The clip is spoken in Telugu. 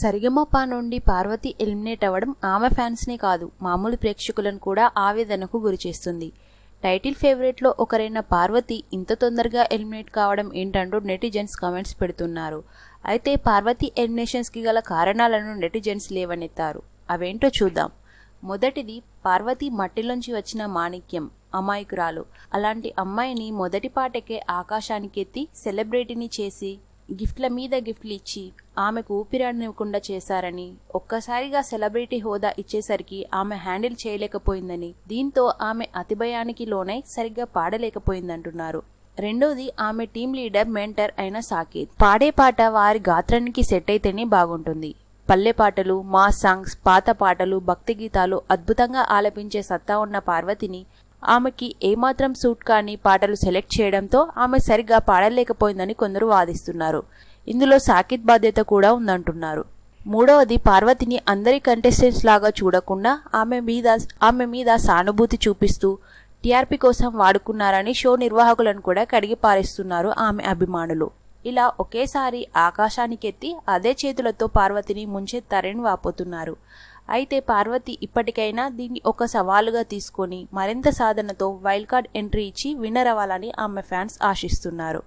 సరిగమప నుండి పార్వతి ఎలిమినేట్ అవ్వడం ఆమె ఫ్యాన్స్నే కాదు మామూలు ప్రేక్షకులను కూడా ఆవేదనకు గురిచేస్తుంది టైటిల్ ఫేవరెట్లో ఒకరైన పార్వతి ఇంత తొందరగా ఎలిమినేట్ కావడం ఏంటంటూ నెటిజన్స్ కామెంట్స్ పెడుతున్నారు అయితే పార్వతి ఎలిమినేషన్స్కి గల కారణాలను నెటిజన్స్ లేవనెత్తారు అవేంటో చూద్దాం మొదటిది పార్వతి మట్టిలోంచి వచ్చిన మాణిక్యం అమాయకురాలు అలాంటి అమ్మాయిని మొదటి పాటకే ఆకాశానికెత్తి సెలబ్రిటీని చేసి గిఫ్ట్ల మీద గిఫ్ట్లు ఇచ్చి ఆమెకు ఊపిరాడనివ్వకుండా చేశారని ఒక్కసారిగా సెలబ్రిటీ హోదా ఇచ్చేసరికి ఆమె హ్యాండిల్ చేయలేకపోయిందని దీంతో ఆమె అతిభయానికి లోనై సరిగ్గా పాడలేకపోయిందంటున్నారు రెండోది ఆమె టీం లీడర్ మెంటర్ అయిన సాకేత్ పాడే పాట వారి గాత్రానికి సెట్ అయితేనే బాగుంటుంది పల్లె పాటలు మా సాంగ్స్ పాత పాటలు భక్తి గీతాలు అద్భుతంగా ఆలపించే సత్తా ఉన్న పార్వతిని ఆమెకి ఏమాత్రం సూట్ కాని పాటలు సెలెక్ట్ చేయడంతో ఆమె సరిగ్గా పాడలేకపోయిందని కొందరు వాదిస్తున్నారు ఇందులో సాకిత్ బాధ్యత కూడా ఉందంటున్నారు మూడవది పార్వతిని అందరి కంటెస్టెంట్స్ లాగా చూడకుండా ఆమె మీద ఆమె మీద సానుభూతి చూపిస్తూ టీఆర్పీ కోసం వాడుకున్నారని షో నిర్వాహకులను కూడా కడిగి పారేస్తున్నారు ఆమె అభిమానులు ఇలా ఒకేసారి ఆకాశానికెత్తి అదే చేతులతో పార్వతిని ముంచెత్తారని వాపోతున్నారు అయితే పార్వతి ఇప్పటికైనా దీన్ని ఒక సవాలుగా తీసుకొని మరింత సాధనతో వైల్డ్ కార్డ్ ఎంట్రీ ఇచ్చి విన్నర్ అవ్వాలని ఆమె ఫ్యాన్స్ ఆశిస్తున్నారు